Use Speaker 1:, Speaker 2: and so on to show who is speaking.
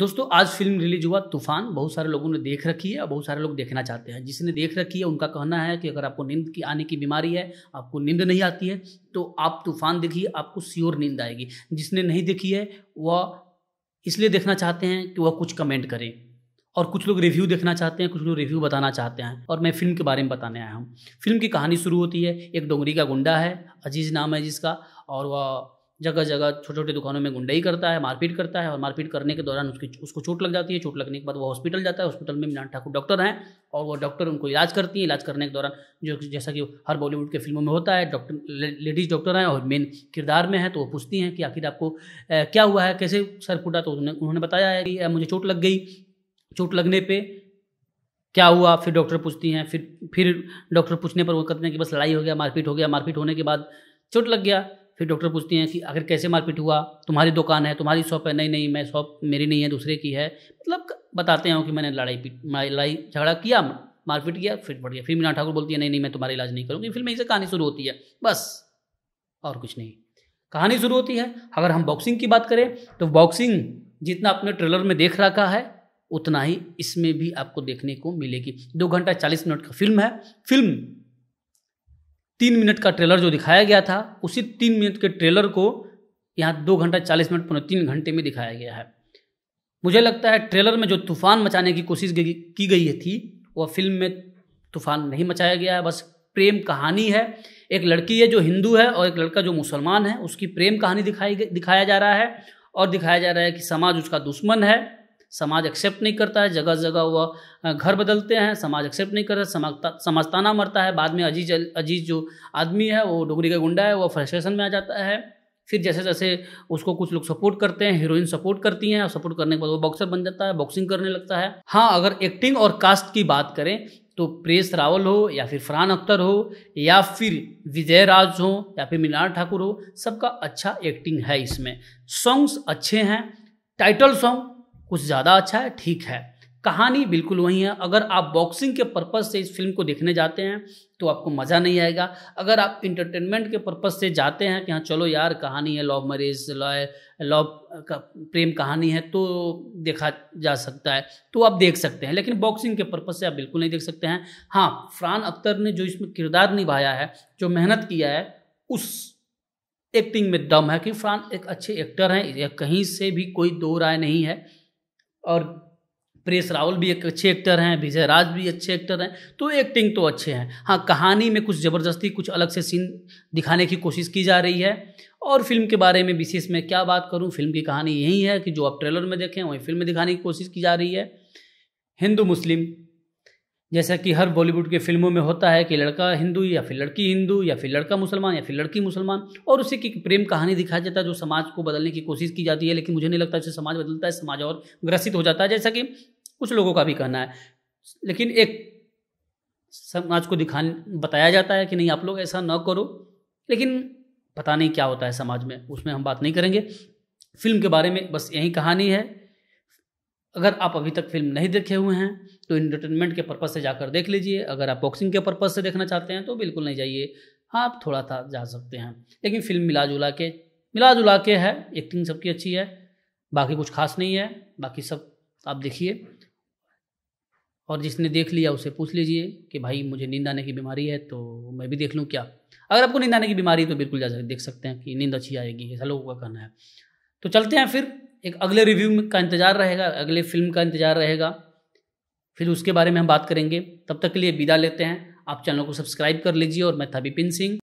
Speaker 1: दोस्तों आज film release हुआ तूफान बहुत सारे लोगों ने देख रखी है और बहुत सारे लोग देखना चाहते हैं जिसने देख रखी है उनका कहना है कि अगर आपको नींद की आने की बीमारी है आपको नींद नहीं आती है तो आप तूफान देखिए आपको स्योर नींद आएगी जिसने नहीं देखी है वह इसलिए देखना चाहते हैं कि वह कुछ कमेंट करें और कुछ लोग रिव्यू देखना चाहते हैं कुछ लोग रिव्यू बताना चाहते हैं और मैं फिल्म के बारे में बताने आया हूँ फिल्म की कहानी शुरू होती है एक डोंगरी का गुंडा है अजीज नाम है जिसका और वह जगह जगह छोटे छोटे दुकानों में गुंडाई करता है मारपीट करता है और मारपीट करने के दौरान उसकी उसको चोट लग जाती है चोट लगने के बाद वो हॉस्पिटल जाता है हॉस्पिटल में मीनान ठाकुर डॉक्टर हैं और वो डॉक्टर उनको इलाज करती हैं इलाज करने के दौरान जो जैसा कि हर बॉलीवुड के फिल्मों में होता है डॉक्टर लेडीज़ डॉक्टर हैं और मेन किरदार में है तो वो पूछती हैं कि आखिर आपको क्या हुआ है कैसे सर फूटा तो उन्होंने बताया है कि मुझे चोट लग गई चोट लगने पर क्या हुआ फिर डॉक्टर पूछती हैं फिर फिर डॉक्टर पूछने पर वो कहते हैं कि बस लड़ाई हो गया मारपीट हो गया मारपीट होने के बाद चोट लग गया फिर डॉक्टर पूछती हैं कि आखिर कैसे मारपीट हुआ तुम्हारी दुकान है तुम्हारी शॉप है नहीं नहीं मैं शॉप मेरी नहीं है दूसरे की है मतलब बताते हैं कि मैंने लड़ाई पीट लड़ाई झगड़ा किया मारपीट किया फिर बढ़ गया फिर मीना ठाकुर बोलती है नहीं नहीं मैं तुम्हारा इलाज नहीं करूँगी फिर मेरी से कहानी शुरू होती है बस और कुछ नहीं कहानी शुरू होती है अगर हम बॉक्सिंग की बात करें तो बॉक्सिंग जितना आपने ट्रेलर में देख रखा है उतना ही इसमें भी आपको देखने को मिलेगी दो घंटा चालीस मिनट का फिल्म है फिल्म तीन मिनट का ट्रेलर जो दिखाया गया था उसी तीन मिनट के ट्रेलर को यहाँ दो घंटा चालीस मिनट पौने तीन घंटे में दिखाया गया है मुझे लगता है ट्रेलर में जो तूफान मचाने की कोशिश की गई थी वह फिल्म में तूफान नहीं मचाया गया है बस प्रेम कहानी है एक लड़की है जो हिंदू है और एक लड़का जो मुसलमान है उसकी प्रेम कहानी दिखाई दिखाया जा रहा है और दिखाया जा रहा है कि समाज उसका दुश्मन है समाज एक्सेप्ट नहीं करता है जगह जगह वह घर बदलते हैं समाज एक्सेप्ट नहीं करता समाजता समाजताना मरता है बाद में अजीज अजीज जो आदमी है वो डोगरी का गुंडा है वह फ्रस्ट्रेशन में आ जाता है फिर जैसे जैसे उसको कुछ लोग सपोर्ट करते हैं हीरोइन सपोर्ट करती हैं और सपोर्ट करने के बाद वो बॉक्सर बन जाता है बॉक्सिंग करने लगता है हाँ अगर एक्टिंग और कास्ट की बात करें तो प्रेस रावल हो या फिर फरहान अख्तर हो या फिर विजय राज हो या फिर मीनार ठाकुर हो सबका अच्छा एक्टिंग है इसमें सॉन्ग्स अच्छे हैं टाइटल सॉन्ग कुछ ज़्यादा अच्छा है ठीक है कहानी बिल्कुल वही है अगर आप बॉक्सिंग के पर्पज़ से इस फिल्म को देखने जाते हैं तो आपको मज़ा नहीं आएगा अगर आप इंटरटेनमेंट के पर्पज़ से जाते हैं कि हाँ चलो यार कहानी है लव मैरिज लॉय लव का प्रेम कहानी है तो देखा जा सकता है तो आप देख सकते हैं लेकिन बॉक्सिंग के पर्पज़ से आप बिल्कुल नहीं देख सकते हैं हाँ फ़रहान अख्तर ने जो इसमें किरदार निभाया है जो मेहनत किया है उस एक्टिंग में दम है कि फ़रहान एक अच्छे एक्टर हैं या कहीं से भी कोई दो राय नहीं है और प्रेस रावल भी एक अच्छे एक्टर हैं विजय राज भी अच्छे एक्टर हैं तो एक्टिंग तो अच्छे हैं हाँ कहानी में कुछ ज़बरदस्ती कुछ अलग से सीन दिखाने की कोशिश की जा रही है और फिल्म के बारे में विशेष मैं क्या बात करूँ फिल्म की कहानी यही है कि जो आप ट्रेलर में देखें वहीं फिल्म में दिखाने की कोशिश की जा रही है हिंदू मुस्लिम जैसा कि हर बॉलीवुड के फिल्मों में होता है कि लड़का हिंदू या फिर लड़की हिंदू या फिर लड़का मुसलमान या फिर लड़की मुसलमान और उसी की प्रेम कहानी दिखाया जाता है जो समाज को बदलने की कोशिश की जाती है लेकिन मुझे नहीं लगता इससे समाज बदलता है समाज और ग्रसित हो जाता है जैसा कि कुछ लोगों का भी कहना है लेकिन एक समाज को दिखाने बताया जाता है कि नहीं आप लोग ऐसा ना करो लेकिन पता नहीं क्या होता है समाज में उसमें हम बात नहीं करेंगे फिल्म के बारे में बस यही कहानी है अगर आप अभी तक फिल्म नहीं देखे हुए हैं तो इंटरटेनमेंट के पर्पज़ से जाकर देख लीजिए अगर आप बॉक्सिंग के पर्पज़ से देखना चाहते हैं तो बिल्कुल नहीं जाइए हाँ आप थोड़ा था जा सकते हैं लेकिन फिल्म मिला जुला के मिला जुला के है एक्टिंग सबकी अच्छी है बाकी कुछ खास नहीं है बाकी सब आप देखिए और जिसने देख लिया उसे पूछ लीजिए कि भाई मुझे नींद आने की बीमारी है तो मैं भी देख लूँ क्या अगर आपको नींद आने की बीमारी है तो बिल्कुल जा सकते देख सकते हैं कि नींद अच्छी आएगी ऐसा लोगों का कहना है तो चलते हैं फिर एक अगले रिव्यू का इंतज़ार रहेगा अगले फिल्म का इंतज़ार रहेगा फिर उसके बारे में हम बात करेंगे तब तक के लिए विदा लेते हैं आप चैनल को सब्सक्राइब कर लीजिए और मैं था बिपिन सिंह